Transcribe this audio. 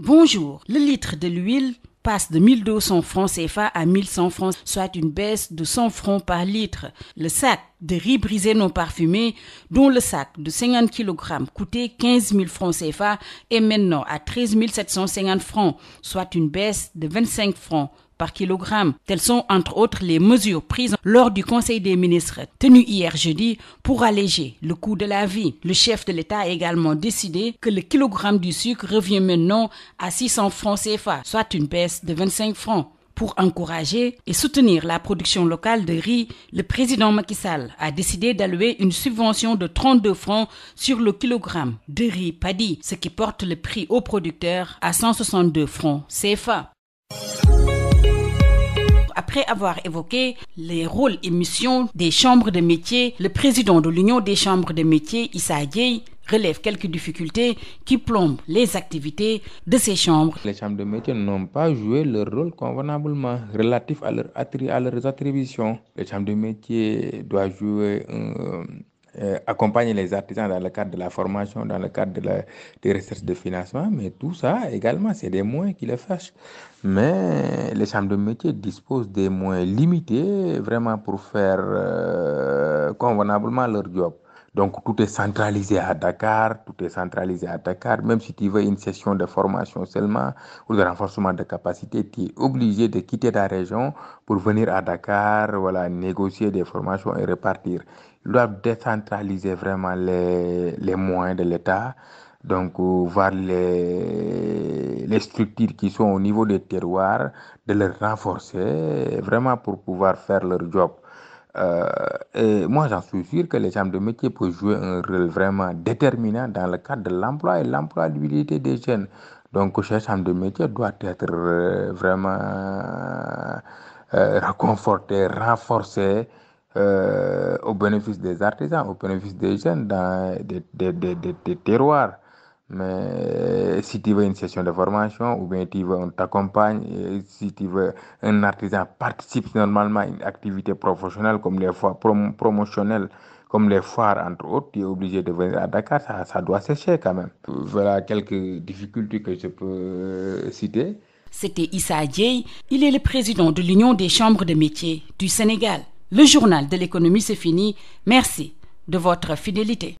Bonjour, le litre de l'huile passe de 1200 francs CFA à 1100 francs, soit une baisse de 100 francs par litre. Le sac de riz brisé non parfumé, dont le sac de 50 kg coûtait 15 000 francs CFA, est maintenant à 13 750 francs, soit une baisse de 25 francs par kilogramme. Telles sont entre autres les mesures prises lors du Conseil des ministres tenu hier jeudi pour alléger le coût de la vie. Le chef de l'État a également décidé que le kilogramme du sucre revient maintenant à 600 francs CFA, soit une baisse de 25 francs. Pour encourager et soutenir la production locale de riz, le président Macky Sall a décidé d'allouer une subvention de 32 francs sur le kilogramme de riz paddy, ce qui porte le prix au producteur à 162 francs CFA. Après avoir évoqué les rôles et missions des chambres de métiers, le président de l'Union des chambres de métiers, Issa Agueil, relève quelques difficultés qui plombent les activités de ces chambres. Les chambres de métier n'ont pas joué leur rôle convenablement relatif à, leur leurs attributions. Les chambres de métier doivent jouer un euh, accompagner les artisans dans le cadre de la formation, dans le cadre de la, des recherches de financement, mais tout ça également, c'est des moyens qui les fâchent. Mais les chambres de métier disposent des moyens limités vraiment pour faire euh, convenablement leur job. Donc tout est centralisé à Dakar, tout est centralisé à Dakar. Même si tu veux une session de formation seulement ou de renforcement de capacité, tu es obligé de quitter ta région pour venir à Dakar, voilà, négocier des formations et repartir. Ils doivent décentraliser vraiment les, les moyens de l'État, donc euh, voir les, les structures qui sont au niveau des terroirs, de les renforcer vraiment pour pouvoir faire leur job. Euh, et moi, j'en suis sûr que les chambres de métier peuvent jouer un rôle vraiment déterminant dans le cadre de l'emploi et l'employabilité des jeunes. Donc, chaque chambre de métier doit être euh, vraiment euh, reconfortée, renforcée au bénéfice des artisans, au bénéfice des jeunes dans des terroirs. Mais si tu veux une session de formation ou bien tu veux, on t'accompagne. si tu veux, un artisan participe normalement à une activité professionnelle comme les foires promotionnelles, comme les foires entre autres. Tu es obligé de venir à Dakar, ça, ça doit sécher quand même. Voilà quelques difficultés que je peux euh, citer. C'était Issa Adjei. Il est le président de l'Union des chambres de métiers du Sénégal. Le journal de l'économie, c'est fini. Merci de votre fidélité.